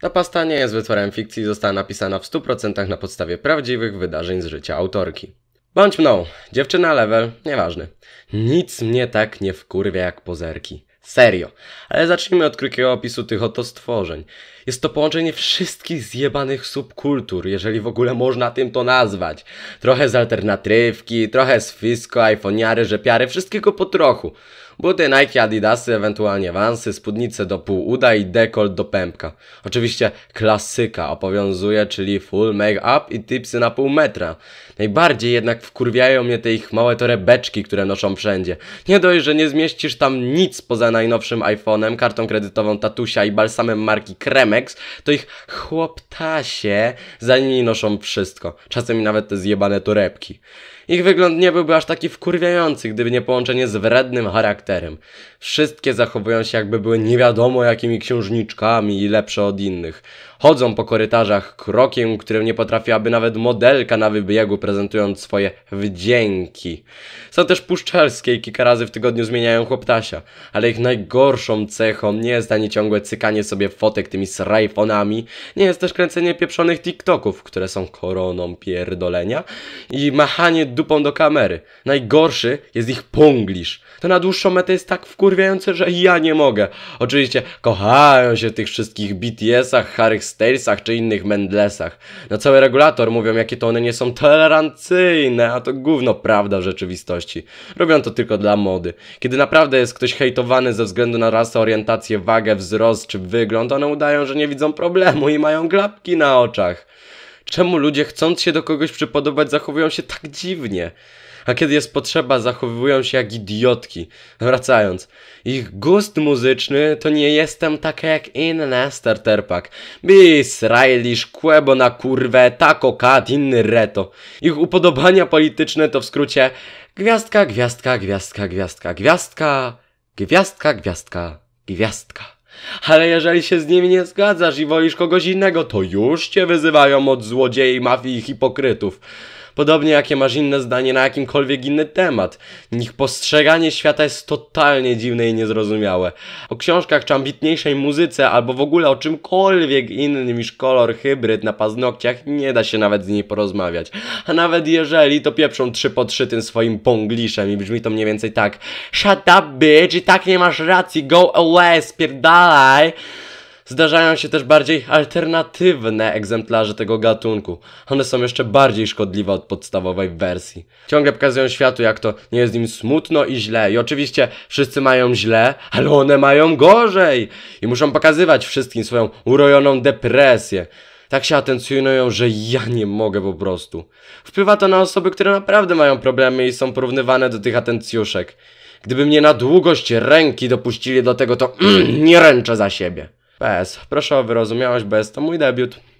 Ta pasta nie jest wytworem fikcji, została napisana w 100% na podstawie prawdziwych wydarzeń z życia autorki. Bądź mną, dziewczyna level, nieważny. Nic mnie tak nie wkurwia jak pozerki. Serio. Ale zacznijmy od krótkiego opisu tych oto stworzeń. Jest to połączenie wszystkich zjebanych subkultur, jeżeli w ogóle można tym to nazwać. Trochę z alternatywki, trochę z fisko, iPhoniary, rzepiary, wszystkiego po trochu. Buty, Nike, Adidasy, ewentualnie wansy, spódnice do pół uda i dekolt do pępka. Oczywiście klasyka obowiązuje, czyli full make-up i tipsy na pół metra. Najbardziej jednak wkurwiają mnie te ich małe torebeczki, które noszą wszędzie. Nie dość, że nie zmieścisz tam nic poza najnowszym iPhone'em, kartą kredytową tatusia i balsamem marki Kremex, to ich chłoptasie za nimi noszą wszystko, czasem nawet te zjebane torebki. Ich wygląd nie byłby aż taki wkurwiający, gdyby nie połączenie z wrednym charakterem. Wszystkie zachowują się jakby były nie wiadomo jakimi księżniczkami i lepsze od innych. Chodzą po korytarzach krokiem, którym nie potrafiłaby nawet modelka na wybiegu, prezentując swoje wdzięki. Są też puszczelskie i kilka razy w tygodniu zmieniają chłoptasia, ale ich najgorszą cechą nie jest ani ciągłe cykanie sobie fotek tymi srajfonami, nie jest też kręcenie pieprzonych TikToków, które są koroną pierdolenia i machanie dupą do kamery. Najgorszy jest ich punglisz. To na dłuższą metę jest tak wkurwiające, że ja nie mogę. Oczywiście kochają się tych wszystkich BTS-ach, Harry Stylesach czy innych Mendlesach. Na no, cały regulator mówią, jakie to one nie są tolerancyjne, a to gówno prawda w rzeczywistości. Robią to tylko dla mody. Kiedy naprawdę jest ktoś hejtowany dziewczyny ze względu na rasę, orientację, wagę, wzrost czy wygląd, one udają, że nie widzą problemu i mają klapki na oczach. Czemu ludzie chcąc się do kogoś przypodobać zachowują się tak dziwnie? A kiedy jest potrzeba, zachowują się jak idiotki. Wracając, ich gust muzyczny to nie jestem tak jak inne starterpak. Bis, Railish, Kłebo na kurwę, Taco Cat, inny reto. Ich upodobania polityczne to w skrócie gwiazdka, gwiazdka, gwiazdka, gwiazdka, gwiazdka. Gwiazdka, gwiazdka, gwiazdka. Ale jeżeli się z nimi nie zgadzasz i wolisz kogoś innego, to już cię wyzywają od złodziei, mafii i hipokrytów. Podobnie jakie masz inne zdanie na jakimkolwiek inny temat. Ich postrzeganie świata jest totalnie dziwne i niezrozumiałe. O książkach czy ambitniejszej muzyce, albo w ogóle o czymkolwiek innym niż kolor hybryd na paznokciach nie da się nawet z niej porozmawiać. A nawet jeżeli, to pieprzą trzy po trzy tym swoim pongliszem i brzmi to mniej więcej tak Shut up bitch i tak nie masz racji, go away, spierdalaj! Zdarzają się też bardziej alternatywne egzemplarze tego gatunku. One są jeszcze bardziej szkodliwe od podstawowej wersji. Ciągle pokazują światu, jak to nie jest im smutno i źle. I oczywiście wszyscy mają źle, ale one mają gorzej. I muszą pokazywać wszystkim swoją urojoną depresję tak się atencjonują, że ja nie mogę po prostu. Wpływa to na osoby, które naprawdę mają problemy i są porównywane do tych atencjuszek. Gdyby mnie na długość ręki dopuścili do tego, to nie ręczę za siebie. PS. Proszę o wyrozumiałość, bo jest to mój debiut.